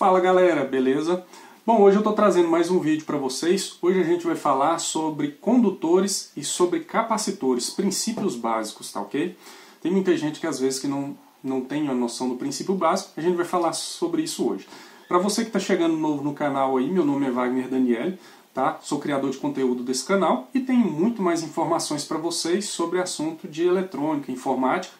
Fala galera, beleza? Bom, hoje eu estou trazendo mais um vídeo para vocês. Hoje a gente vai falar sobre condutores e sobre capacitores, princípios básicos, tá ok? Tem muita gente que às vezes que não, não tem a noção do princípio básico, a gente vai falar sobre isso hoje. Para você que está chegando novo no canal aí, meu nome é Wagner Daniel, tá? Sou criador de conteúdo desse canal e tenho muito mais informações para vocês sobre assunto de eletrônica, informática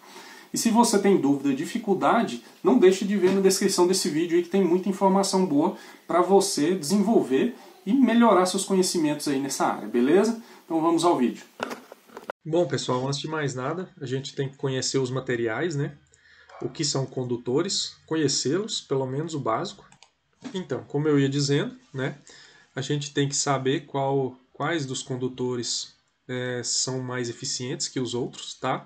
e se você tem dúvida, dificuldade, não deixe de ver na descrição desse vídeo aí que tem muita informação boa para você desenvolver e melhorar seus conhecimentos aí nessa área, beleza? Então vamos ao vídeo. Bom, pessoal, antes de mais nada, a gente tem que conhecer os materiais, né? O que são condutores, conhecê-los, pelo menos o básico. Então, como eu ia dizendo, né? A gente tem que saber qual, quais dos condutores é, são mais eficientes que os outros, tá?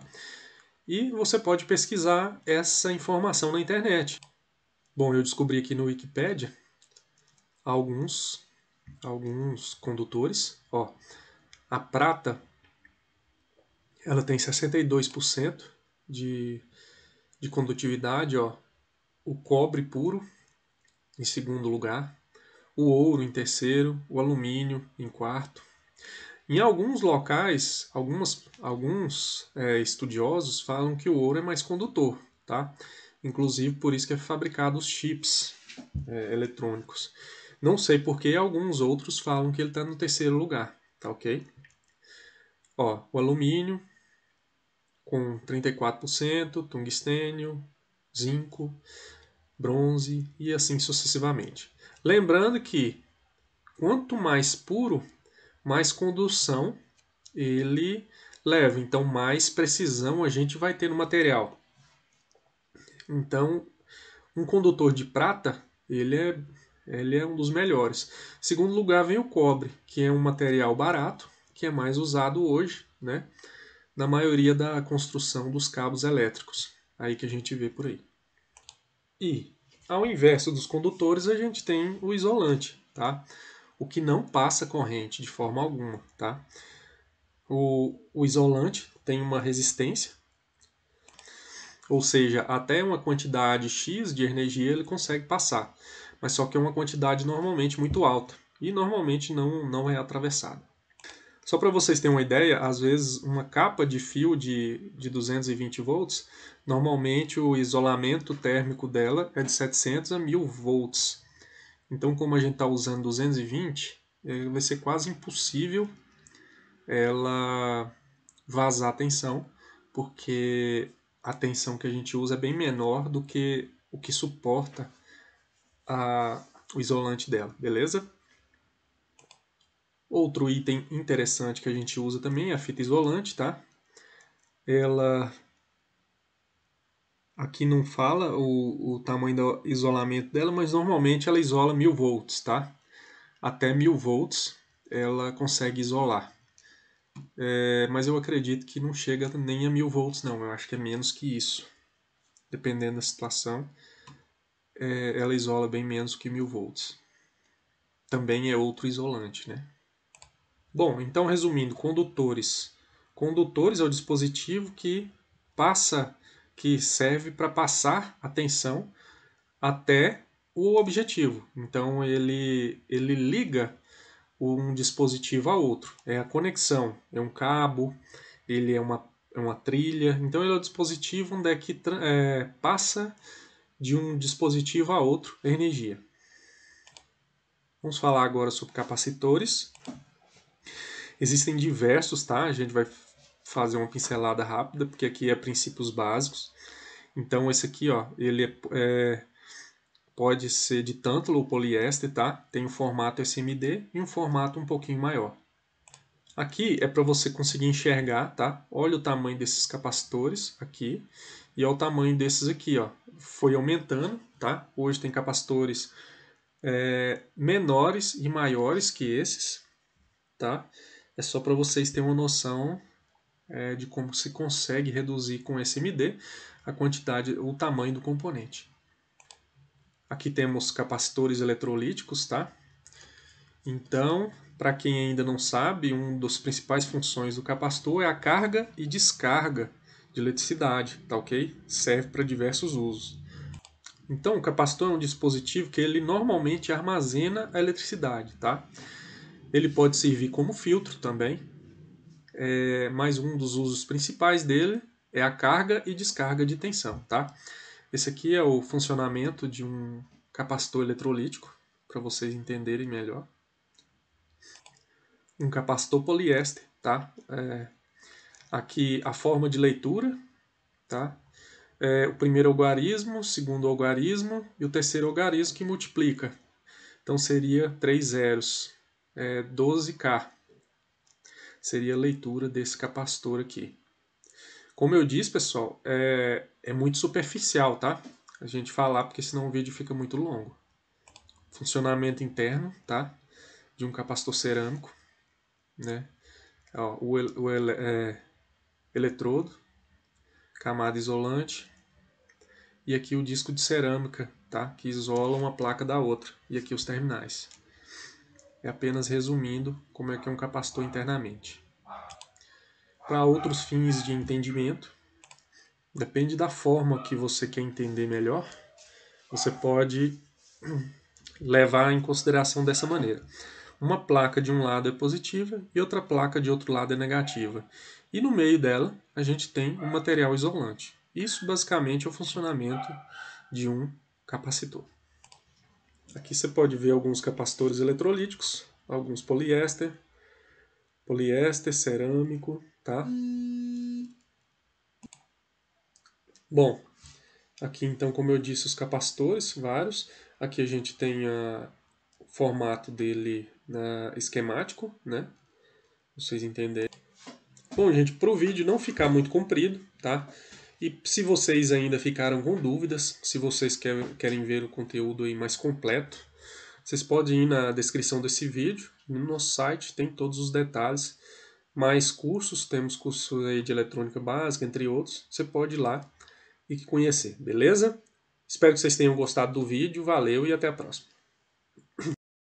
e você pode pesquisar essa informação na internet. Bom, eu descobri aqui no Wikipedia alguns alguns condutores, ó. A prata ela tem 62% de, de condutividade, ó. O cobre puro em segundo lugar, o ouro em terceiro, o alumínio em quarto, em alguns locais, algumas, alguns é, estudiosos falam que o ouro é mais condutor, tá? Inclusive por isso que é fabricado os chips é, eletrônicos. Não sei por que alguns outros falam que ele está no terceiro lugar, tá ok? Ó, o alumínio com 34%, tungstênio, zinco, bronze e assim sucessivamente. Lembrando que quanto mais puro, mais condução ele leva, então mais precisão a gente vai ter no material. Então, um condutor de prata, ele é, ele é um dos melhores. Segundo lugar vem o cobre, que é um material barato, que é mais usado hoje, né? Na maioria da construção dos cabos elétricos, aí que a gente vê por aí. E ao inverso dos condutores, a gente tem o isolante, tá? o que não passa corrente de forma alguma, tá? O, o isolante tem uma resistência, ou seja, até uma quantidade X de energia ele consegue passar, mas só que é uma quantidade normalmente muito alta e normalmente não, não é atravessada. Só para vocês terem uma ideia, às vezes uma capa de fio de, de 220 volts, normalmente o isolamento térmico dela é de 700 a 1000 volts. Então, como a gente está usando 220, eh, vai ser quase impossível ela vazar a tensão, porque a tensão que a gente usa é bem menor do que o que suporta a, o isolante dela, beleza? Outro item interessante que a gente usa também é a fita isolante, tá? Ela Aqui não fala o, o tamanho do isolamento dela, mas normalmente ela isola 1000 volts, tá? Até 1000 volts ela consegue isolar. É, mas eu acredito que não chega nem a 1000 volts não, eu acho que é menos que isso. Dependendo da situação, é, ela isola bem menos que 1000 volts. Também é outro isolante, né? Bom, então resumindo, condutores. Condutores é o dispositivo que passa que serve para passar a tensão até o objetivo. Então ele, ele liga um dispositivo a outro. É a conexão, é um cabo, ele é uma, é uma trilha. Então ele é o dispositivo onde é que é, passa de um dispositivo a outro energia. Vamos falar agora sobre capacitores. Existem diversos, tá? A gente vai fazer uma pincelada rápida, porque aqui é princípios básicos. Então esse aqui, ó, ele é, é, pode ser de tântalo ou poliéster, tá? Tem um formato SMD e um formato um pouquinho maior. Aqui é para você conseguir enxergar, tá? Olha o tamanho desses capacitores aqui e olha o tamanho desses aqui, ó. Foi aumentando, tá? Hoje tem capacitores é, menores e maiores que esses, tá? É só para vocês terem uma noção é, de como se consegue reduzir com SMD a quantidade, o tamanho do componente. Aqui temos capacitores eletrolíticos, tá? Então, para quem ainda não sabe, uma das principais funções do capacitor é a carga e descarga de eletricidade, tá ok? Serve para diversos usos. Então, o capacitor é um dispositivo que ele normalmente armazena a eletricidade, tá? Ele pode servir como filtro também, é, mas um dos usos principais dele é a carga e descarga de tensão. Tá? Esse aqui é o funcionamento de um capacitor eletrolítico, para vocês entenderem melhor. Um capacitor poliéster. Tá? É, aqui a forma de leitura. Tá? É, o primeiro algarismo, o segundo algarismo e o terceiro algarismo que multiplica. Então seria três zeros, é, 12K seria a leitura desse capacitor aqui. Como eu disse, pessoal, é, é muito superficial, tá? A gente falar, porque senão o vídeo fica muito longo. Funcionamento interno, tá? De um capacitor cerâmico, né? Ó, o, o é, eletrodo, camada isolante, e aqui o disco de cerâmica, tá? Que isola uma placa da outra, e aqui os terminais. É apenas resumindo como é que é um capacitor internamente. Para outros fins de entendimento, depende da forma que você quer entender melhor, você pode levar em consideração dessa maneira. Uma placa de um lado é positiva e outra placa de outro lado é negativa. E no meio dela a gente tem um material isolante. Isso basicamente é o funcionamento de um capacitor. Aqui você pode ver alguns capacitores eletrolíticos, alguns poliéster, poliéster, cerâmico, tá? Bom, aqui então, como eu disse, os capacitores, vários. Aqui a gente tem a, o formato dele na, né, esquemático, né? Vocês entenderem. Bom, gente, para o vídeo não ficar muito comprido, tá? E se vocês ainda ficaram com dúvidas, se vocês querem ver o conteúdo aí mais completo, vocês podem ir na descrição desse vídeo, no nosso site tem todos os detalhes, mais cursos, temos cursos aí de eletrônica básica, entre outros, você pode ir lá e conhecer, beleza? Espero que vocês tenham gostado do vídeo, valeu e até a próxima.